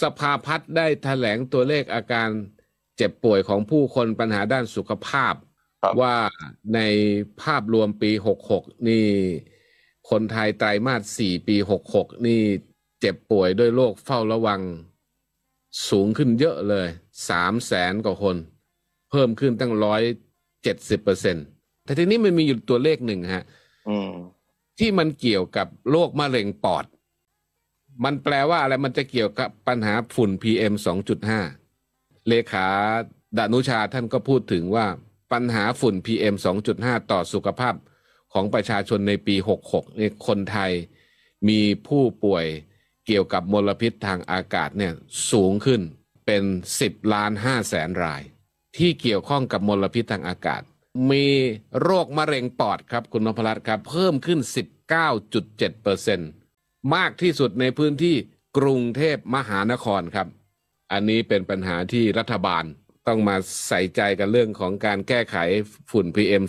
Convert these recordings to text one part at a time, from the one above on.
สภาพัฒน์ได้ถแถลงตัวเลขอาการ เจ็บป่วยของผู้คนปัญหาด้านสุขภาพว่าในภาพรวมปี 66 นี่ คนไทยไตรมาส 4 ปี 66 นี่ เจ็บป่วยด้วยโรคเฝ้าระวัง สูงขึ้นเยอะเลย 3 แสนกว่าคน เพิ่มขึ้นตั้ง170เปอร์เซ็นต์แต่ทีนี้มันมีอยู่ตัวเลขหนึ่งฮะที่มันเกี่ยวกับโรคมะเร็งปอดมันแปลว่าอะไรมันจะเกี่ยวกับปัญหาฝุ่น PM 2.5 เลขาดานุชาท่านก็พูดถึงว่าปัญหาฝุ่น PM 2.5 ต่อสุขภาพของประชาชนในปี 66เนี่ยคนไทยมีผู้ป่วยเกี่ยวกับมลพิษทางอากาศเนี่ยสูงขึ้นเป็น 10 ล้าน5แสนราย ที่เกี่ยวข้องกับมลพิษทางอากาศมีโรคมะเร็งปอดครับคุณนพพัครับ เพิ่มขึ้น 19.7%เปอร์เซ็นต์มากที่สุดในพื้นที่กรุงเทพมหานครครับ อันนี้เป็นปัญหาที่รัฐบาลต้องมาใส่ใจกันเรื่องของการแก้ไขฝุ่น PM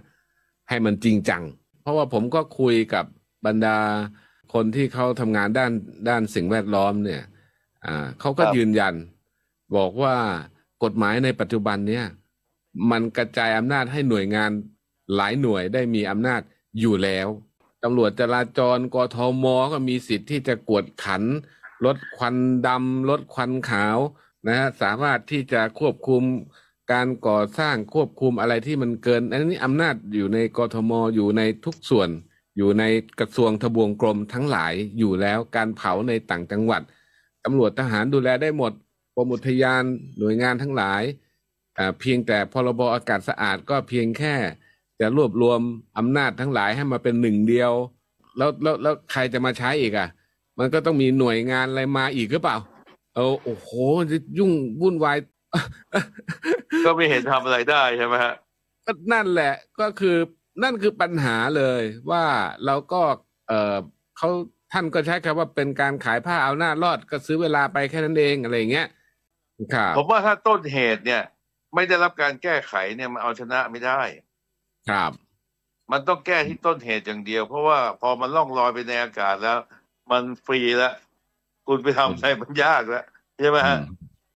2.5 ให้มันจริงจัง เพราะว่าผมก็คุยกับบรรดาคนที่เขาทำงานด้านด้านสิ่งแวดล้อมเนี่ยเขาก็ยืนยัน บอกว่ากฎหมายในปัจจุบันเนี่ยมันกระจายอำนาจให้หน่วยงานหลายหน่วยได้มีอำนาจอยู่แล้วตำรวจจราจร กทม ก็มีสิทธิ์ที่จะกวดขันลดควันดำลดควันขาวนะฮะสามารถที่จะควบคุมการก่อสร้างควบคุมอะไรที่มันเกินอันนี้อำนาจอยู่ในกทมอยู่ในทุกส่วน อยู่ในกระทรวงทบวงกรมทั้งหลายอยู่แล้วการเผาในต่างจังหวัดตำรวจทหารดูแลได้หมดกรมอุทยานหน่วยงานทั้งหลายเพียงแต่พรบอากาศสะอาด ก็เพียงแค่จะรวบรวมอำนาจทั้งหลายให้มาเป็นหนึ่งเดียวแล้วแล้วแล้วใครจะมาใช้อีกอ่ะ มันก็ต้องมีหน่วยงานอะไรมาอีกหรือเปล่า เออโอ้โหจะยุ่งวุ่นวายก็ไม่เห็นทำอะไรได้ใช่ไหมฮะก็นั่นแหละก็คือนั่นคือปัญหาเลยว่าเราก็ เออเขาท่านก็ใช้คำว่าเป็นการขายผ้าเอาหน้ารอด ก็ซื้อเวลาไปแค่นั้นเองอะไรเงี้ยผมว่าถ้าต้นเหตุเนี่ย ไม่ได้รับการแก้ไขเนี่ยมันเอาชนะไม่ได้ครับมันต้องแก้ที่ต้นเหตุอย่างเดียว เพราะว่าพอมันล่องลอยไปในอากาศแล้ว มันฟรีแล้วคุณไปทำอะไรมันยากแล้ว ใช่ไหมฮะ